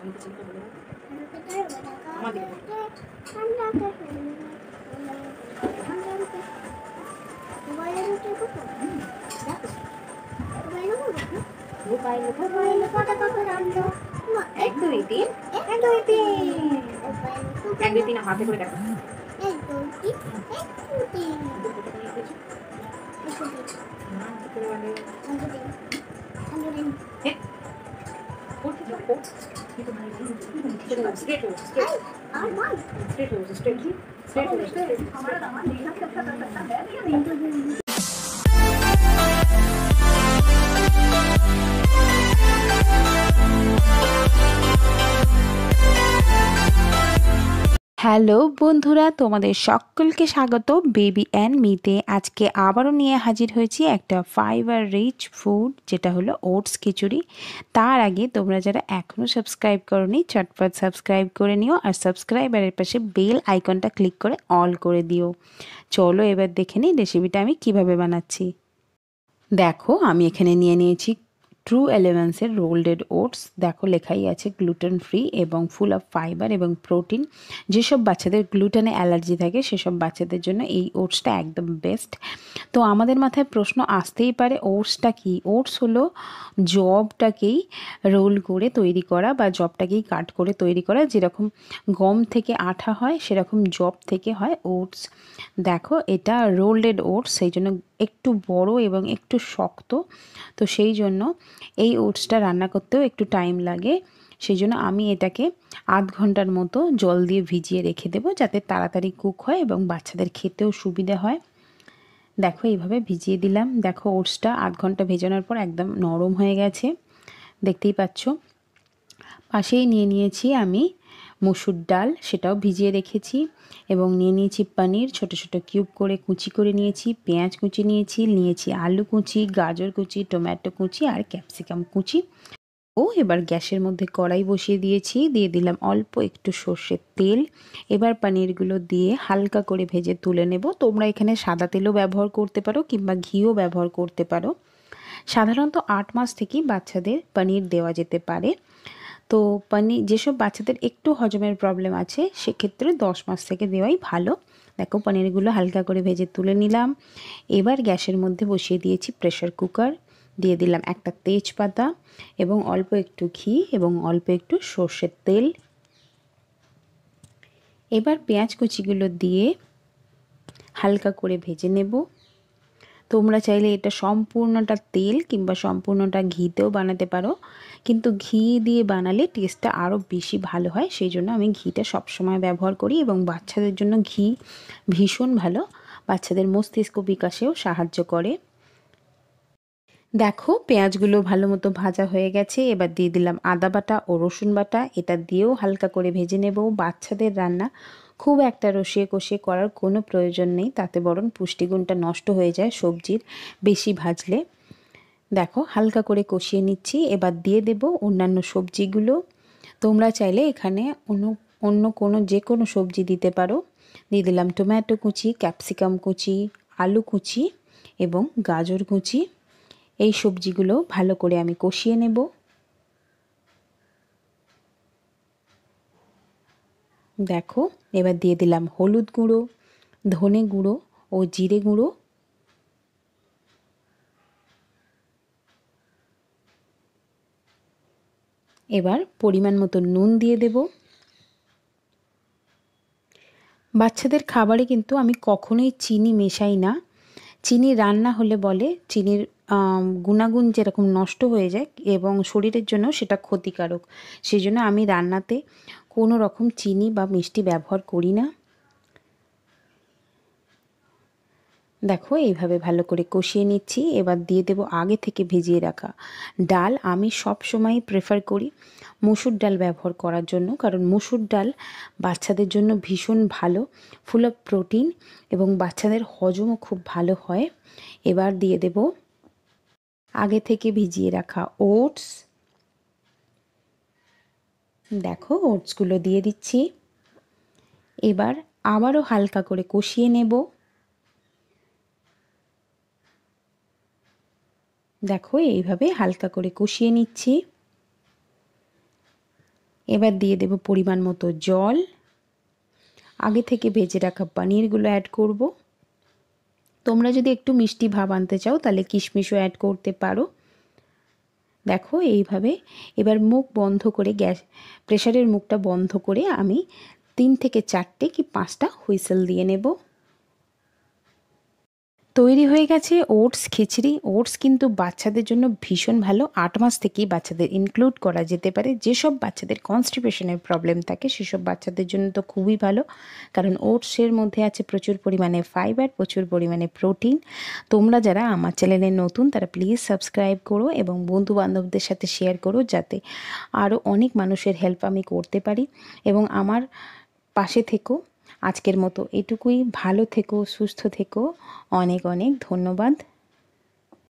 mobile mobile কত কত এক দুই এক দুই তিন হাতে করে দেখো এক कितना स्ट्रेट हो स्ट्रेट स्ट्रेट हो स्ट्रेट स्ट्रेट हो स्ट्रेट হ্যালো বন্ধুরা তোমাদের সকলকে স্বাগত বেবি অ্যান্ড মিতে আজকে আবারও নিয়ে হাজির হয়েছি একটা ফাইবার রিচ ফুড যেটা হলো ওটস খিচুড়ি তার আগে তোমরা যারা এখনও সাবস্ক্রাইব করনি চটপট সাবস্ক্রাইব করে নিও আর সাবস্ক্রাইবারের পাশে বেল আইকনটা ক্লিক করে অল করে দিও চলো এবার দেখে নিই রেসিপিটা আমি কিভাবে বানাচ্ছি দেখো আমি এখানে নিয়ে নিয়েছি ট্রু এলিমেন্টসের রোল্ডেড ওটস দেখো লেখাই আছে গ্লুটেন ফ্রি এবং ফুল অফ ফাইবার এবং প্রোটিন যেসব বাচ্চাদের গ্লুটেনে অ্যালার্জি থাকে সেসব বাচ্চাদের জন্য এই ওটসটা একদম বেস্ট তো আমাদের মাথায় প্রশ্ন আসতেই পারে ওটসটা কি ওটস হলো জবটাকেই রোল করে তৈরি করা বা জবটাকেই কাট করে তৈরি করা যেরকম গম থেকে আঠা হয় সেরকম জব থেকে হয় ওটস দেখো এটা রোল্ডেড ওটস সেই জন্য একটু বড় এবং একটু শক্ত তো সেই জন্য এই ওটসটা রান্না করতেও একটু টাইম লাগে সেই জন্য আমি এটাকে আধ ঘন্টার মতো জল দিয়ে ভিজিয়ে রেখে দেব যাতে তাড়াতাড়ি কুক হয় এবং বাচ্চাদের খেতেও সুবিধা হয় দেখো এইভাবে ভিজিয়ে দিলাম দেখো ওটসটা আধ ঘন্টা ভেজানোর পর একদম নরম হয়ে গেছে দেখতেই পাচ্ছ পাশেই নিয়ে নিয়েছি আমি মসুর ডাল সেটাও ভিজিয়ে রেখেছি এবং নিয়ে নিয়েছি পনির ছোট ছোট কিউব করে কুচি করে নিয়েছি পেঁয়াজ কুচি নিয়েছি নিয়েছি আলু কুচি গাজর কুচি টমেটো কুচি আর ক্যাপসিকাম কুচি ও এবার গ্যাসের মধ্যে কড়াই বসিয়ে দিয়েছি দিয়ে দিলাম অল্প একটু সর্ষের তেল এবার পানিরগুলো দিয়ে হালকা করে ভেজে তুলে নেব তোমরা এখানে সাদা তেলও ব্যবহার করতে পারো কিংবা ঘিও ব্যবহার করতে পারো সাধারণত আট মাস থেকেই বাচ্চাদের পানির দেওয়া যেতে পারে তো পনির মানে যেসব বাচ্চাদের একটু হজমের প্রবলেম আছে সেক্ষেত্রে দশ মাস থেকে দেওয়াই ভালো দেখো পনিরগুলো হালকা করে ভেজে তুলে নিলাম এবার গ্যাসের মধ্যে বসিয়ে দিয়েছি প্রেশার কুকার দিয়ে দিলাম একটা তেজপাতা এবং অল্প একটু ঘি এবং অল্প একটু সর্ষের তেল এবার পেঁয়াজ কুচিগুলো দিয়ে হালকা করে ভেজে নেব তোমরা চাইলে এটা সম্পূর্ণটা তেল কিংবা সম্পূর্ণটা ঘিতেও বানাতে পারো কিন্তু ঘি দিয়ে বানালে টেস্টটা আরও বেশি ভালো হয় সেই জন্য আমি ঘিটা সবসময় ব্যবহার করি এবং বাচ্চাদের জন্য ঘি ভীষণ ভালো বাচ্চাদের মস্তিষ্ক বিকাশেও সাহায্য করে দেখো পেঁয়াজগুলো ভালো মতো ভাজা হয়ে গেছে এবার দিয়ে দিলাম আদা বাটা ও রসুন বাটা এটা দিয়েও হালকা করে ভেজে নেব বাচ্চাদের রান্না খুব একটা রসিয়ে কষিয়ে করার কোনো প্রয়োজন নেই তাতে বরং পুষ্টিগুণটা নষ্ট হয়ে যায় সবজির বেশি ভাজলে দেখো হালকা করে কষিয়ে নিচ্ছি এবার দিয়ে দেব অন্যান্য সবজিগুলো তোমরা চাইলে এখানে অন্য অন্য কোনো যে কোনো সবজি দিতে পারো দিয়ে দিলাম টমেটো কুচি ক্যাপসিকাম কুচি আলু কুচি এবং গাজর কুচি এই সবজিগুলো ভালো করে আমি কষিয়ে নেবো দেখো এবার দিয়ে দিলাম হলুদ গুঁড়ো ধনে গুঁড়ো ও জিরে গুঁড়ো এবার পরিমাণ মতো নুন দিয়ে দেব বাচ্চাদের খাবারে কিন্তু আমি কখনোই চিনি মেশাই না চিনি রান্না হলে বলে চিনির গুণাগুণ যেরকম নষ্ট হয়ে যায় এবং শরীরের জন্য সেটা ক্ষতিকারক সেই জন্য আমি রান্নাতে কোনো রকম চিনি বা মিষ্টি ব্যবহার করি না দেখো এইভাবে ভালো করে কষিয়ে নিচ্ছি এবার দিয়ে দেব আগে থেকে ভিজিয়ে রাখা ডাল আমি সব সময় প্রেফার করি মুসুর ডাল ব্যবহার করার জন্য কারণ মুসুর ডাল বাচ্চাদের জন্য ভীষণ ভালো ফুল অফ প্রোটিন এবং বাচ্চাদের হজমও খুব ভালো হয় এবার দিয়ে দেব আগে থেকে ভিজিয়ে রাখা ওটস দেখো ওটসগুলো দিয়ে দিচ্ছি এবার আবারও হালকা করে কষিয়ে নেব দেখো এইভাবে হালকা করে কষিয়ে নিচ্ছি এবার দিয়ে দেব পরিমাণ মতো জল আগে থেকে ভেজে রাখা পানিরগুলো অ্যাড করব তোমরা যদি একটু মিষ্টি ভাব আনতে চাও তাহলে কিশমিশও অ্যাড করতে পারো দেখো এইভাবে এবার মুখ বন্ধ করে গ্যাস প্রেশারের মুখটা বন্ধ করে আমি তিন থেকে চারটে কি পাঁচটা হুইসেল দিয়ে নেবো তৈরি হয়ে গেছে ওটস খিচড়ি ওটস কিন্তু বাচ্চাদের জন্য ভীষণ ভালো আট মাস থেকেই বাচ্চাদের ইনক্লুড করা যেতে পারে যেসব বাচ্চাদের কনস্টিপেশনের প্রবলেম থাকে সেসব বাচ্চাদের জন্য তো খুবই ভালো কারণ ওটসের মধ্যে আছে প্রচুর পরিমাণে ফাইবার প্রচুর পরিমাণে প্রোটিন তোমরা যারা আমার চ্যানেলে নতুন তারা প্লিজ সাবস্ক্রাইব করো এবং বন্ধু বান্ধবদের সাথে শেয়ার করো যাতে আরও অনেক মানুষের হেল্প আমি করতে পারি এবং আমার পাশে থেকেও আজকের মতো এটুকুই ভালো থেকো সুস্থ থেকো অনেক অনেক ধন্যবাদ